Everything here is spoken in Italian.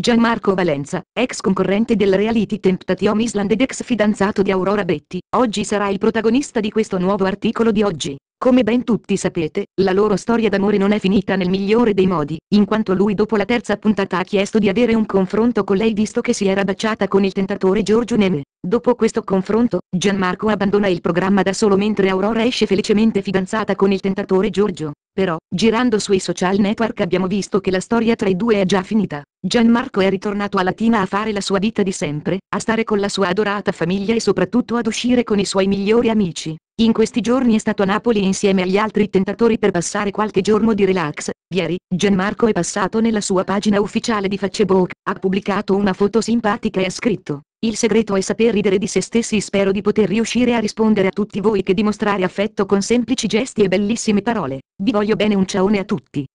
Gianmarco Valenza, ex concorrente del reality Temptation Island ed ex fidanzato di Aurora Betti, oggi sarà il protagonista di questo nuovo articolo di oggi. Come ben tutti sapete, la loro storia d'amore non è finita nel migliore dei modi, in quanto lui dopo la terza puntata ha chiesto di avere un confronto con lei visto che si era baciata con il tentatore Giorgio Neme. Dopo questo confronto, Gianmarco abbandona il programma da solo mentre Aurora esce felicemente fidanzata con il tentatore Giorgio. Però, girando sui social network abbiamo visto che la storia tra i due è già finita. Gianmarco è ritornato a Latina a fare la sua vita di sempre, a stare con la sua adorata famiglia e soprattutto ad uscire con i suoi migliori amici. In questi giorni è stato a Napoli insieme agli altri tentatori per passare qualche giorno di relax. Ieri, Gianmarco è passato nella sua pagina ufficiale di Facebook, ha pubblicato una foto simpatica e ha scritto il segreto è saper ridere di se stessi spero di poter riuscire a rispondere a tutti voi che dimostrare affetto con semplici gesti e bellissime parole. Vi voglio bene un ciaone a tutti.